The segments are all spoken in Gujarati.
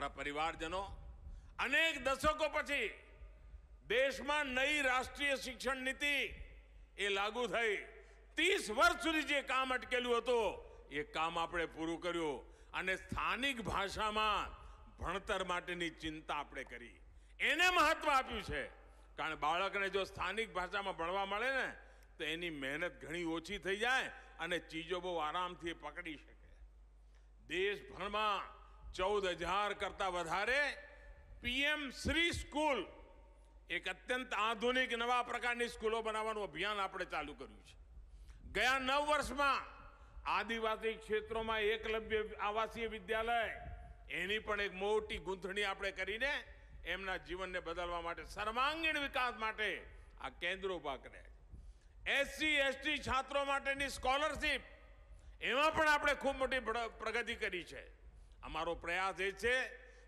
મારા પરિવારજનો અનેક દશકો પછી દેશમાં નઈ રાષ્ટ્રીય શિક્ષણ નીતિ એ લાગુ થઈ ત્રીસ વર્ષ સુધી જે કામ અટકેલું હતું એ કામ આપણે પૂરું કર્યું અને સ્થાનિક ભાષામાં ભણતર માટેની ચિંતા આપણે કરી એને મહત્વ આપ્યું છે કારણ બાળકને જો સ્થાનિક ભાષામાં ભણવા મળે ને તો એની મહેનત ઘણી ઓછી થઈ જાય અને ચીજો બહુ આરામથી પકડી શકે દેશભરમાં ચૌદ હજાર કરતાં વધારે પીએમ શ્રી સ્કૂલ એક અત્યંત આધુનિક નવા પ્રકારની સ્કૂલો બનાવવાનું અભિયાન આપણે ચાલુ કર્યું છે ગયા નવ વર્ષમાં આદિવાસી ક્ષેત્રોમાં એકલવ્ય આવાસીય વિદ્યાલય એની પણ એક મોટી ગૂંથણી આપણે કરીને એમના જીવનને બદલવા માટે સર્વાંગીણ વિકાસ માટે આ કેન્દ્રો ઉભા કર્યા એસસી એસટી છાત્રો માટેની સ્કોલરશીપ એમાં પણ આપણે ખૂબ મોટી પ્રગતિ કરી છે અમારો પ્રયાસ એ છે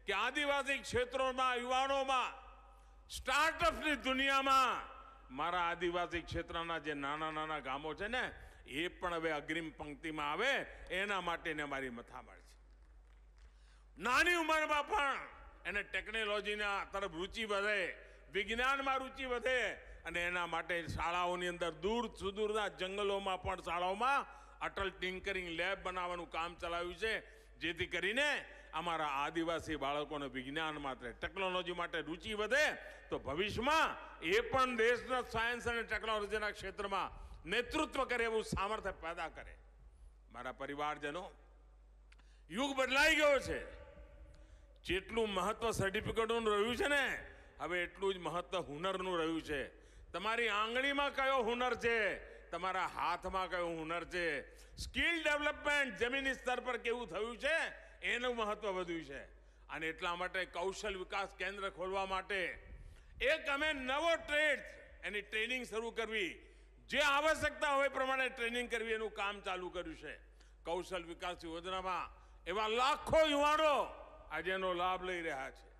કે આદિવાસી ક્ષેત્રોમાં યુવાનોમાં સ્ટાર્ટઅપની દુનિયામાં મારા આદિવાસી ક્ષેત્રના જે નાના નાના ગામો છે ને એ પણ હવે અગ્રિમ પંક્તિમાં આવે એના માટેની અમારી મથામણ છે નાની ઉંમરમાં પણ એને ટેકનોલોજીના તરફ રુચિ વધે વિજ્ઞાનમાં રુચિ વધે અને એના માટે શાળાઓની અંદર દૂર સુદૂરના જંગલોમાં પણ શાળાઓમાં અટલ ટિંકરિંગ લેબ બનાવવાનું કામ ચલાવ્યું છે જેથી કરીને અમારા આદિવાસી બાળકોને વિજ્ઞાન માટે ટેકનોલોજી માટે રુચિ વધે તો ભવિષ્યમાં એ પણ દેશના સાયન્સ અને ટેકનોલોજીના ક્ષેત્રમાં નેતૃત્વ કરે એવું સામર્થ્ય પેદા કરે મારા પરિવારજનો યુગ બદલાઈ ગયો છે જેટલું મહત્વ સર્ટિફિકેટનું રહ્યું છે ને હવે એટલું જ મહત્વ હુનરનું રહ્યું છે તમારી આંગળીમાં કયો હુનર છે તમારા હાથમાં કયું હુનર છે સ્કિલ ડેવલપમેન્ટ જમીની સ્તર પર કેવું થયું છે એનું મહત્વ વધ્યું છે અને એટલા માટે કૌશલ વિકાસ કેન્દ્ર ખોલવા માટે એક અમે નવો ટ્રેડ એની ટ્રેનિંગ શરૂ કરવી જે આવશ્યકતા હોય પ્રમાણે ટ્રેનિંગ કરવી એનું કામ ચાલુ કર્યું છે કૌશલ વિકાસ યોજનામાં એવા લાખો યુવાનો આજે લાભ લઈ રહ્યા છે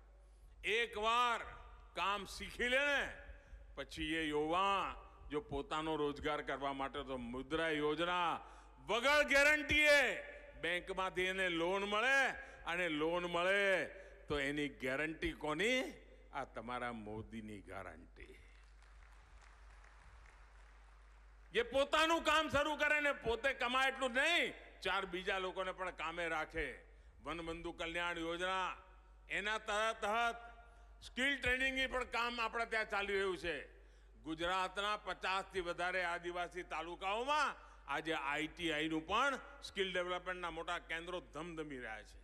એકવાર કામ શીખી લે ને પછી એ યુવાન જો પોતાનો રોજગાર કરવા માટે તો મુદ્રા યોજના વગર ગેરંટી એ બેંકમાંથી એને લોન મળે અને લોન મળે તો એની ગેરંટી કોની આ તમારા મોદીની ગેરંટી જે પોતાનું કામ શરૂ કરે ને પોતે કમાય એટલું નહીં ચાર બીજા લોકોને પણ કામે રાખે વનબંધુ કલ્યાણ યોજના એના તહત સ્કિલ ટ્રેનિંગની પણ કામ આપણે ત્યાં ચાલી રહ્યું છે ગુજરાતના પચાસથી વધારે આદિવાસી તાલુકાઓમાં આજે આઈટીઆઈનું પણ સ્કિલ ડેવલપમેન્ટના મોટા કેન્દ્રો ધમધમી રહ્યા છે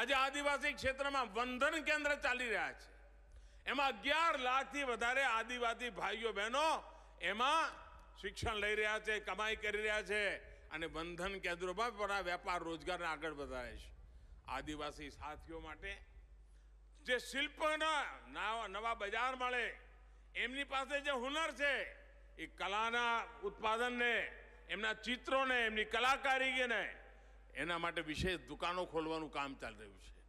આજે આદિવાસી ક્ષેત્રમાં વંધન કેન્દ્ર ચાલી રહ્યા છે એમાં અગિયાર લાખથી વધારે આદિવાસી ભાઈઓ બહેનો એમાં શિક્ષણ લઈ રહ્યા છે કમાઈ કરી રહ્યા છે અને બંધન કેન્દ્રોમાં પણ વેપાર રોજગારને આગળ વધારે છે આદિવાસી સાથીઓ માટે જે શિલ્પના નવા બજાર મળે એમની પાસે જે હુનર છે એ કલાના ઉત્પાદનને એમના ચિત્રોને એમની કલાકારીને એના માટે વિશેષ દુકાનો ખોલવાનું કામ ચાલી રહ્યું છે